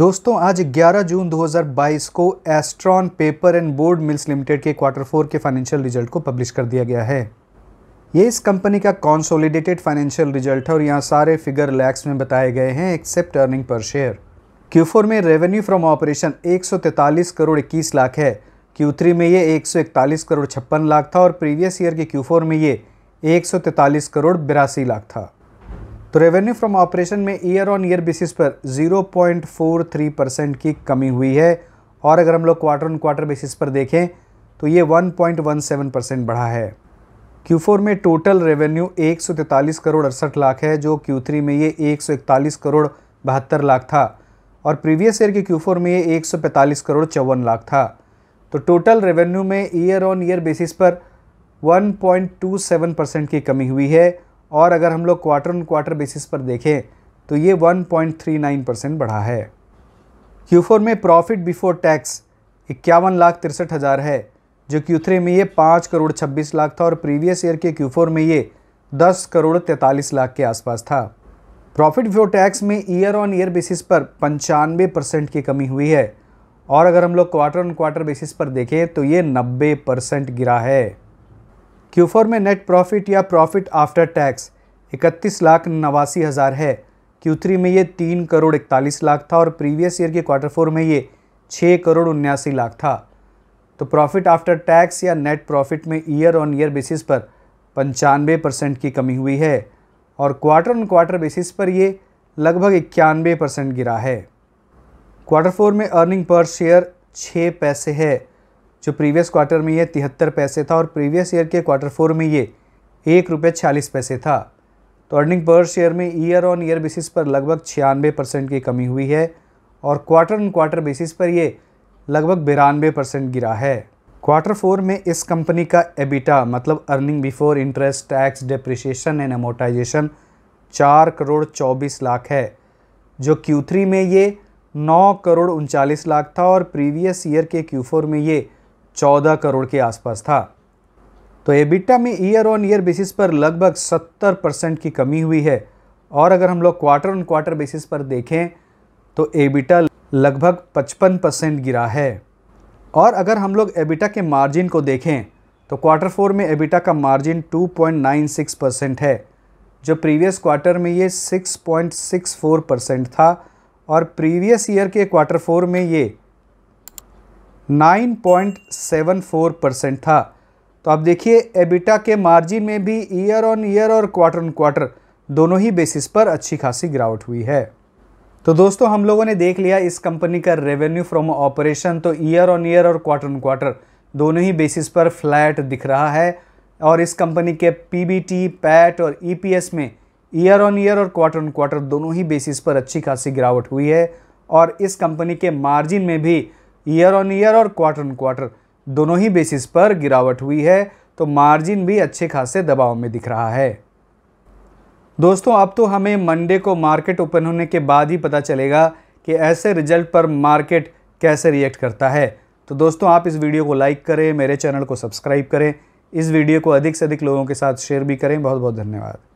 दोस्तों आज 11 जून 2022 को Astron paper and board mills limited के क्वार्टर फोर के फाइनेंशियल रिजल्ट को पब्लिश कर दिया गया है ये इस कंपनी का कॉन्सोलिडेटेड फाइनेंशियल रिजल्ट है और यहाँ सारे फिगर लैक्स में बताए गए हैं accept earning per share Q4 में रेवेन्यू फ्रॉम ऑपरेशन 143 करोड़ इक्कीस लाख है Q3 में ये 141 करोड़ छप्पन लाख था और प्रीवियस ईयर के Q4 में ये 143 करोड़ बिरासी लाख था तो रेवेन्यू फ्रॉम ऑपरेशन में ईयर ऑन ईयर बेसिस पर 0.43 परसेंट की कमी हुई है और अगर हम लोग क्वार्टर ऑन क्वार्टर बेसिस पर देखें तो ये 1.17 परसेंट बढ़ा है Q4 में टोटल रेवेन्यू एक करोड़ अड़सठ लाख है जो Q3 में ये 141 करोड़ बहत्तर लाख था और प्रीवियस ईयर के Q4 में ये 145 करोड़ चौवन लाख था तो टोटल रेवेन्यू में ईयर ऑन ईयर बेसिस पर 1.27 परसेंट की कमी हुई है और अगर हम लोग क्वार्टर ऑन क्वार्टर बेसिस पर देखें तो ये 1.39 परसेंट बढ़ा है Q4 में प्रॉफिट बिफोर टैक्स इक्यावन लाख तिरसठ हज़ार है जो Q3 में ये पाँच करोड़ छब्बीस लाख था और प्रीवियस ईयर के Q4 में ये दस करोड़ तैंतालीस लाख के आसपास था प्रॉफिट बिफोर टैक्स में ईयर ऑन ईयर बेसिस पर पंचानवे परसेंट की कमी हुई है और अगर हम लोग क्वार्टर ऑन क्वार्टर बेसिस पर देखें तो ये नब्बे परसेंट गिरा है क्यू फोर में नेट प्रॉफिट या प्रॉफिट आफ्टर टैक्स इकतीस लाख नवासी हज़ार है क्यू थ्री में ये तीन करोड़ इकतालीस लाख था और प्रीवियस ईयर के क्वार्टर फोर में ये छः करोड़ उन्यासी लाख था तो प्रॉफिट आफ्टर टैक्स या नेट प्रॉफिट में ईयर ऑन ईयर बेसिस पर पंचानवे परसेंट की कमी हुई है और क्वार्टर ऑन क्वार्टर बेसिस पर ये लगभग इक्यानवे परसेंट गिरा है क्वार्टर फोर में अर्निंग पर शेयर छः पैसे है जो प्रीवियस क्वार्टर में ये तिहत्तर पैसे था और प्रीवियस ईयर के क्वार्टर फोर में ये एक रुपये छियालीस पैसे था तो अर्निंग पर शेयर में ईयर ऑन ईयर बेसिस पर लगभग छियानवे परसेंट की कमी हुई है और क्वार्टर ऑन क्वार्टर बेसिस पर ये लगभग बिरानवे परसेंट गिरा है क्वार्टर फोर में इस कंपनी का एबिटा मतलब earning before interest tax depreciation and amortisation चार करोड़ चौबीस लाख है जो क्यू थ्री में ये नौ करोड़ उनचालीस लाख था और प्रीवियस ईयर के क्यू फोर में ये चौदह करोड़ के आसपास था तो एबिटा में ईयर ऑन ईयर बेसिस पर लगभग सत्तर परसेंट की कमी हुई है और अगर हम लोग क्वार्टर ऑन क्वार्टर बेसिस पर देखें तो एबिटा लगभग पचपन परसेंट गिरा है और अगर हम लोग एबिटा के मार्जिन को देखें तो क्वार्टर फोर में एबिटा का मार्जिन 2.96 परसेंट है जो प्रीवियस क्वार्टर में ये 6.64 परसेंट था और प्रीवियस ईयर के क्वार्टर फोर में ये 9.74 परसेंट था तो आप देखिए एबिटा के मार्जिन में भी ईयर ऑन ईयर और क्वार्टर ऑन क्वार्टर दोनों ही बेसिस पर अच्छी खासी गिरावट हुई है तो दोस्तों हम लोगों ने देख लिया इस कंपनी का रेवेन्यू फ्रॉम ऑपरेशन तो ईयर ऑन ईयर और क्वार्टर ऑन क्वार्टर दोनों ही बेसिस पर फ्लैट दिख रहा है और इस कंपनी के पीबीटी, पैट और ईपीएस e में ईयर ऑन ईयर और क्वार्टर ऑन क्वार्टर दोनों ही बेसिस पर अच्छी खासी गिरावट हुई है और इस कंपनी के मार्जिन में भी ईयर ऑन ईयर और क्वार्टर ऑन क्वार्टर दोनों ही बेसिस पर गिरावट हुई है तो मार्जिन भी अच्छे खासे दबाव में दिख रहा है दोस्तों अब तो हमें मंडे को मार्केट ओपन होने के बाद ही पता चलेगा कि ऐसे रिजल्ट पर मार्केट कैसे रिएक्ट करता है तो दोस्तों आप इस वीडियो को लाइक करें मेरे चैनल को सब्सक्राइब करें इस वीडियो को अधिक से अधिक लोगों के साथ शेयर भी करें बहुत बहुत धन्यवाद